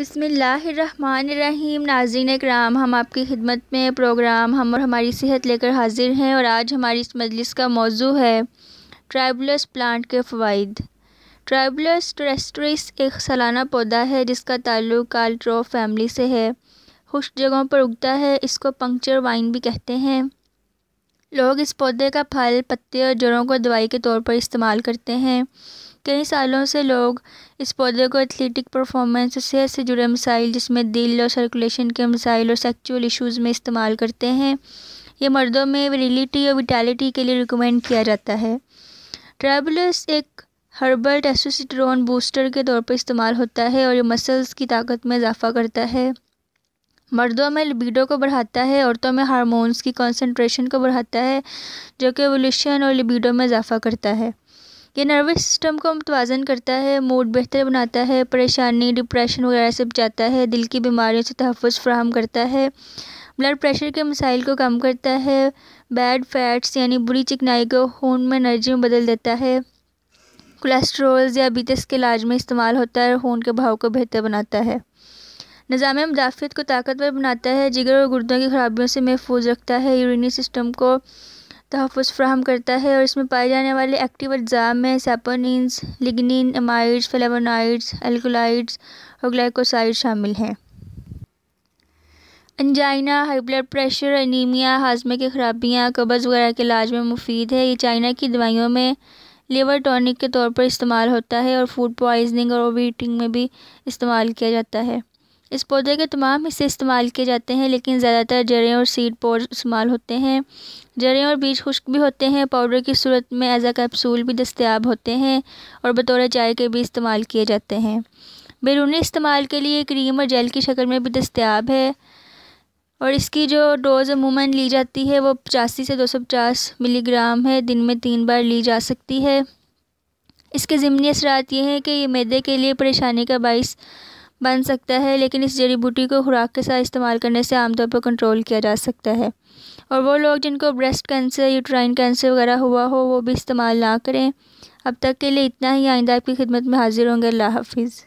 بسم اللہ الرحمن الرحیم ناظرین اکرام ہم آپ کی خدمت میں پروگرام ہم اور ہماری صحت لے کر حاضر ہیں اور آج ہماری اس مجلس کا موضوع ہے ٹرائبلس پلانٹ کے فوائد ٹرائبلس ٹریسٹریس ایک سالانہ پودا ہے جس کا تعلق کالٹرو فیملی سے ہے خشک جگہوں پر اگتا ہے اس کو پنکچر وائن بھی کہتے ہیں لوگ اس پودے کا پھل پتے اور جڑوں کو دوائی کے طور پر استعمال کرتے ہیں کئی سالوں سے لوگ اس پودے کو ایتھلیٹک پرفارمنس صحت سے جڑے مسائل جس میں دل اور سرکولیشن کے مسائل اور سیکچول ایشوز میں استعمال کرتے ہیں یہ مردوں میں ویریلیٹی اور ویٹیلیٹی کے لیے ریکمینڈ کیا جاتا ہے ٹریبلس ایک ہربل ٹیسوسیٹرون بوسٹر کے طور پر استعمال ہوتا ہے اور یہ مسلس کی طاقت میں اضافہ کرتا ہے مردوں میں لبیڈو کو بڑھاتا ہے عورتوں میں ہارمونز کی کانسنٹریشن کو بڑھاتا ہے جو کہ ایولیوشن اور لبیڈو میں اضافہ کرتا ہے یہ نروس سسٹم کو متوازن کرتا ہے موڈ بہتر بناتا ہے پریشانی ڈپریشن وغیرہ سے بچاتا ہے دل کی بیماریوں سے تحفظ فراہم کرتا ہے بلڈ پریشر کے مسائل کو کم کرتا ہے بیڈ فیٹس یعنی بری چکنائی کو خون میں انرجی میں بدل دیتا ہے کولیسٹرول یا کے علاج میں استعمال ہوتا ہے اور خون کے بہاؤ کو بہتر بناتا ہے نظام مدافعت کو طاقتور بناتا ہے جگر اور گردوں کی خرابیوں سے محفوظ رکھتا ہے یورینی سسٹم کو تحفظ فراہم کرتا ہے اور اس میں پائے جانے والے ایکٹیو اجزاء میں سیپونینز لگنین امائڈز فلیونائڈز الکولائڈز اور گلائکوسائڈ شامل ہیں angina high blood pressure anaemia ہاضمے کی خرابیاں قبض وغیرہ کے علاج میں مفید ہے یہ چائنا کی دوائیوں میں لیور ٹونک کے طور پر استعمال ہوتا ہے اور فوڈ پوائزننگ اور ایٹنگ میں بھی استعمال کیا جاتا ہے اس پودے کے تمام حصے استعمال کیے جاتے ہیں لیکن زیادہ تر جریں اور سیڈ پوڈ استعمال ہوتے ہیں جریں اور بیج خشک بھی ہوتے ہیں پاؤڈر کی صورت میں ایزا کیپسول بھی دستیاب ہوتے ہیں اور بطور چائے کے بھی استعمال کیے جاتے ہیں بیرونی استعمال کے لیے کریم اور جیل کی شکل میں بھی دستیاب ہے اور اس کی جو ڈوز عموماً لی جاتی ہے وہ پچاسی سے دو سو پچاس ملی گرام ہے دن میں تین بار لی جا سکتی ہے اس کے ضمنی اثرات یہ ہیں کہ یہ میدے کے لیے پریشانی کا باعث بن سکتا ہے لیکن اس جڑی بوٹی کو خوراک کے ساتھ استعمال کرنے سے عام طور پر کنٹرول کیا جا سکتا ہے اور وہ لوگ جن کو بریسٹ کینسر یوٹرائن کینسر وغیرہ ہوا ہو وہ بھی استعمال نہ کریں اب تک کے لیے اتنا ہی آئندہ آپ کی خدمت میں حاضر ہوں گے اللہ حافظ